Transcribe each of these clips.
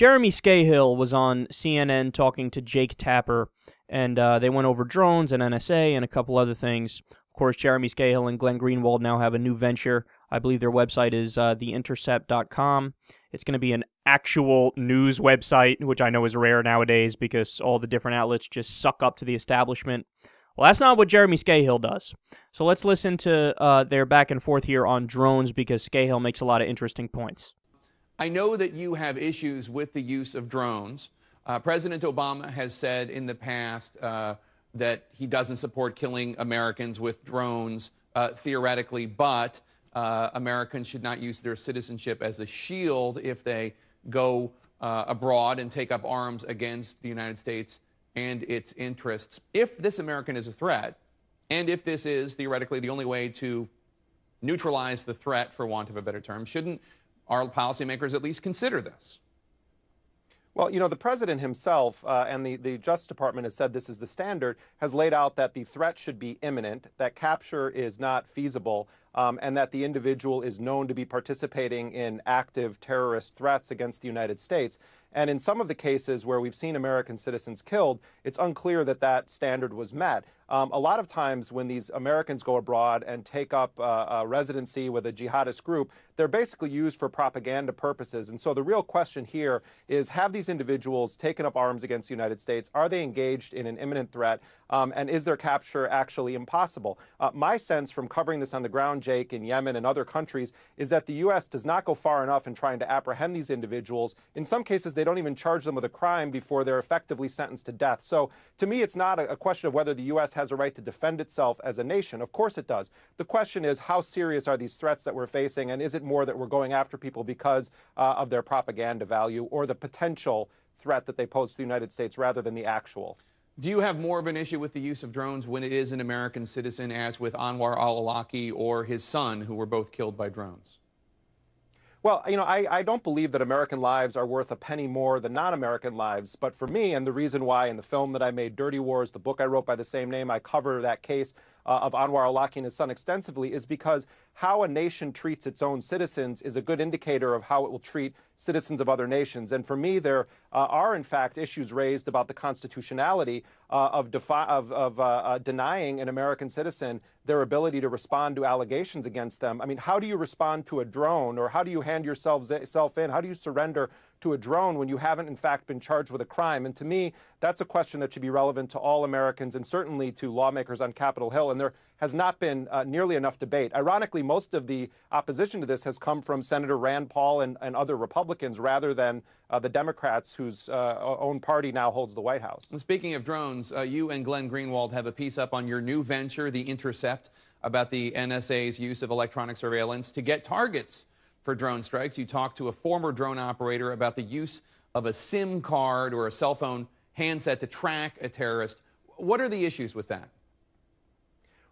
Jeremy Scahill was on CNN talking to Jake Tapper, and uh, they went over drones and NSA and a couple other things. Of course, Jeremy Scahill and Glenn Greenwald now have a new venture. I believe their website is uh, theintercept.com. It's going to be an actual news website, which I know is rare nowadays because all the different outlets just suck up to the establishment. Well, that's not what Jeremy Scahill does. So let's listen to uh, their back and forth here on drones because Scahill makes a lot of interesting points. I know that you have issues with the use of drones. Uh, President Obama has said in the past uh, that he doesn't support killing Americans with drones uh, theoretically, but uh, Americans should not use their citizenship as a shield if they go uh, abroad and take up arms against the United States and its interests. If this American is a threat, and if this is theoretically the only way to neutralize the threat, for want of a better term, shouldn't our policymakers at least consider this? Well, you know, the president himself uh, and the, the Justice Department has said this is the standard, has laid out that the threat should be imminent, that capture is not feasible, um, and that the individual is known to be participating in active terrorist threats against the United States. And in some of the cases where we've seen American citizens killed, it's unclear that that standard was met. Um, a lot of times when these Americans go abroad and take up uh, a residency with a jihadist group, they're basically used for propaganda purposes. And so the real question here is have these individuals taken up arms against the United States? Are they engaged in an imminent threat? Um, and is their capture actually impossible? Uh, my sense from covering this on the ground, Jake, in Yemen and other countries, is that the U.S. does not go far enough in trying to apprehend these individuals. In some cases, they don't even charge them with a crime before they're effectively sentenced to death. So to me, it's not a, a question of whether the U.S. has a right to defend itself as a nation. Of course it does. The question is how serious are these threats that we're facing, and is it more that we're going after people because uh, of their propaganda value or the potential threat that they pose to the United States rather than the actual? Do you have more of an issue with the use of drones when it is an American citizen, as with Anwar al Awlaki or his son, who were both killed by drones? Well, you know, I, I, don't believe that American lives are worth a penny more than non American lives. But for me, and the reason why in the film that I made, Dirty Wars, the book I wrote by the same name, I cover that case uh, of Anwar al-Awlaki and his son extensively is because how a nation treats its own citizens is a good indicator of how it will treat citizens of other nations. And for me, there uh, are, in fact, issues raised about the constitutionality uh, of, of, of uh, uh, denying an American citizen their ability to respond to allegations against them. I mean, how do you respond to a drone or how do you hand yourself in? How do you surrender to a drone when you haven't, in fact, been charged with a crime? And to me, that's a question that should be relevant to all Americans and certainly to lawmakers on Capitol Hill and there has not been uh, nearly enough debate. Ironically, most of the opposition to this has come from Senator Rand Paul and, and other Republicans rather than uh, the Democrats whose uh, own party now holds the White House. And speaking of drones, uh, you and Glenn Greenwald have a piece up on your new venture, The Intercept, about the NSA's use of electronic surveillance to get targets for drone strikes. You talked to a former drone operator about the use of a SIM card or a cell phone handset to track a terrorist. What are the issues with that?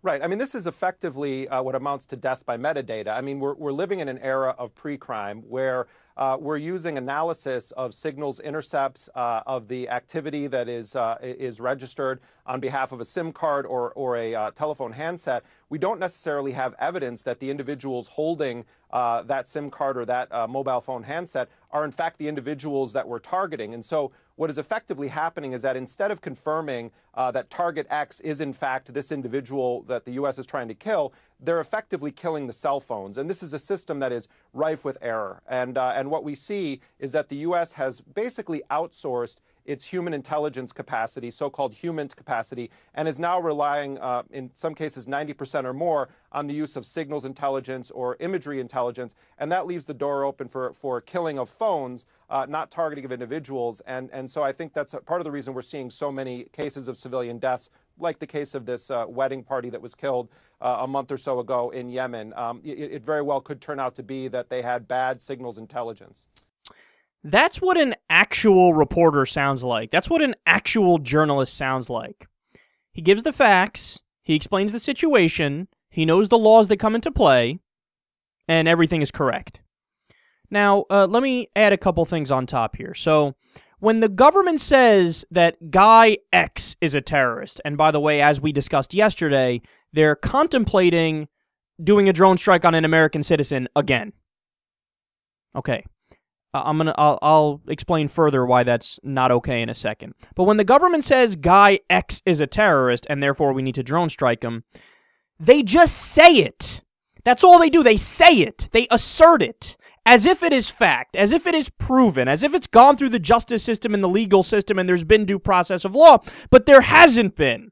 Right. I mean, this is effectively uh, what amounts to death by metadata. I mean, we're, we're living in an era of pre crime where uh, we're using analysis of signals intercepts uh, of the activity that is uh, is registered on behalf of a SIM card or or a uh, telephone handset. We don't necessarily have evidence that the individuals holding uh, that SIM card or that uh, mobile phone handset are in fact the individuals that we're targeting. And so what is effectively happening is that instead of confirming uh, that target X is in fact this individual that the U.S. is trying to kill, they're effectively killing the cell phones. And this is a system that is rife with error. And, uh, and what we see is that the U.S. has basically outsourced its human intelligence capacity, so called human capacity, and is now relying, uh, in some cases, 90% or more on the use of signals intelligence or imagery intelligence. And that leaves the door open for, for killing of phones, uh, not targeting of individuals. And, and so I think that's part of the reason we're seeing so many cases of civilian deaths, like the case of this uh, wedding party that was killed uh, a month or so ago in Yemen. Um, it, it very well could turn out to be that they had bad signals intelligence. That's what an actual reporter sounds like. That's what an actual journalist sounds like. He gives the facts, he explains the situation, he knows the laws that come into play, and everything is correct. Now, uh, let me add a couple things on top here. So, when the government says that guy X is a terrorist, and by the way, as we discussed yesterday, they're contemplating doing a drone strike on an American citizen again. Okay, I'm gonna I'll, I'll, explain further why that's not okay in a second. But when the government says guy X is a terrorist and therefore we need to drone strike him, they just say it. That's all they do. They say it. They assert it as if it is fact, as if it is proven, as if it's gone through the justice system and the legal system and there's been due process of law, but there hasn't been.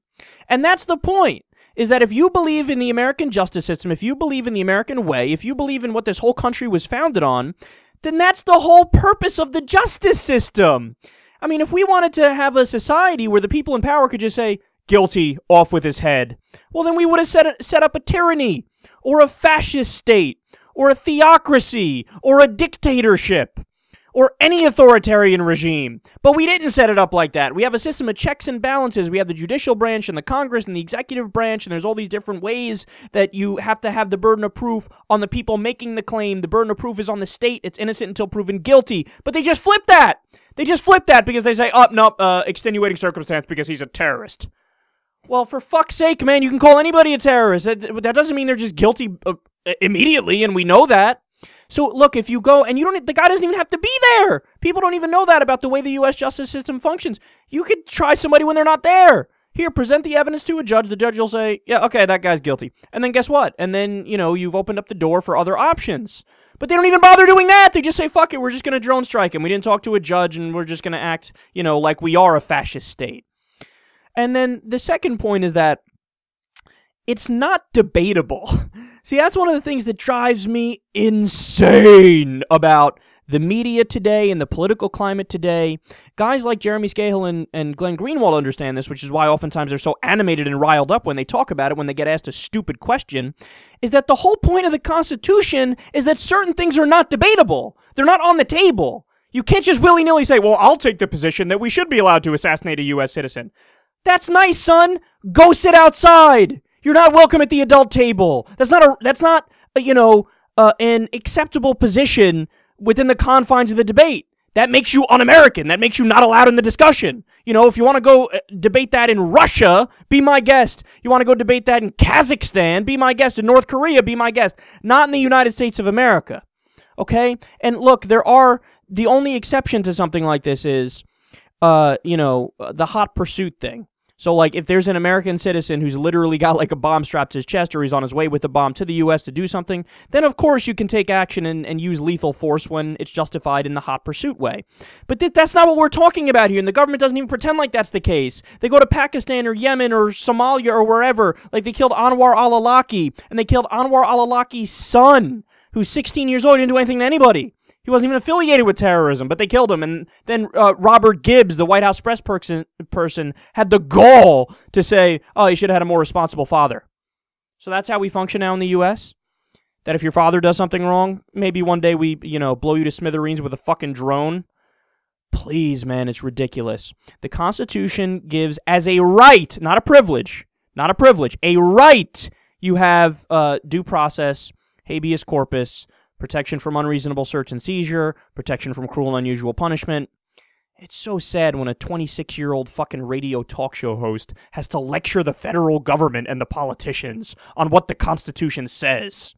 And that's the point is that if you believe in the American justice system, if you believe in the American way, if you believe in what this whole country was founded on, then that's the whole purpose of the justice system. I mean, if we wanted to have a society where the people in power could just say, guilty, off with his head, well, then we would have set, a, set up a tyranny, or a fascist state, or a theocracy, or a dictatorship or any authoritarian regime. But we didn't set it up like that. We have a system of checks and balances. We have the judicial branch and the Congress and the executive branch, and there's all these different ways that you have to have the burden of proof on the people making the claim. The burden of proof is on the state. It's innocent until proven guilty. But they just flip that. They just flip that because they say, oh, no, uh, extenuating circumstance because he's a terrorist. Well, for fuck's sake, man, you can call anybody a terrorist. That, that doesn't mean they're just guilty uh, immediately, and we know that. So look, if you go and you don't, the guy doesn't even have to be there. People don't even know that about the way the U.S. justice system functions. You could try somebody when they're not there. Here, present the evidence to a judge. The judge will say, yeah, okay, that guy's guilty. And then guess what? And then, you know, you've opened up the door for other options. But they don't even bother doing that. They just say, fuck it, we're just going to drone strike him. We didn't talk to a judge and we're just going to act, you know, like we are a fascist state. And then the second point is that it's not debatable. See, that's one of the things that drives me insane about the media today and the political climate today. Guys like Jeremy Scahill and, and Glenn Greenwald understand this, which is why oftentimes they're so animated and riled up when they talk about it, when they get asked a stupid question, is that the whole point of the Constitution is that certain things are not debatable. They're not on the table. You can't just willy-nilly say, well, I'll take the position that we should be allowed to assassinate a U.S. citizen. That's nice, son. Go sit outside. You're not welcome at the adult table. That's not a that's not a, uh, you know uh, an acceptable position within the confines of the debate. That makes you un-American. That makes you not allowed in the discussion. You know, if you want to go uh, debate that in Russia, be my guest. You want to go debate that in Kazakhstan, be my guest. In North Korea, be my guest. Not in the United States of America. Okay? And look, there are the only exception to something like this is uh, you know, uh, the hot pursuit thing. So, like, if there's an American citizen who's literally got like a bomb strapped to his chest or he's on his way with a bomb to the U.S. to do something, then of course you can take action and, and use lethal force when it's justified in the hot pursuit way. But th that's not what we're talking about here, and the government doesn't even pretend like that's the case. They go to Pakistan or Yemen or Somalia or wherever, like they killed Anwar al awlaki and they killed Anwar al awlaki's son, who's 16 years old, he didn't do anything to anybody. He wasn't even affiliated with terrorism, but they killed him. And then uh, Robert Gibbs, the White House press person, person, had the gall to say, oh, he should have had a more responsible father. So that's how we function now in the U.S. That if your father does something wrong, maybe one day we, you know, blow you to smithereens with a fucking drone. Please, man, it's ridiculous. The Constitution gives as a right, not a privilege, not a privilege, a right you have uh, due process, habeas corpus, protection from unreasonable search and seizure, protection from cruel and unusual punishment. It's so sad when a 26 year old fucking radio talk show host has to lecture the federal government and the politicians on what the Constitution says.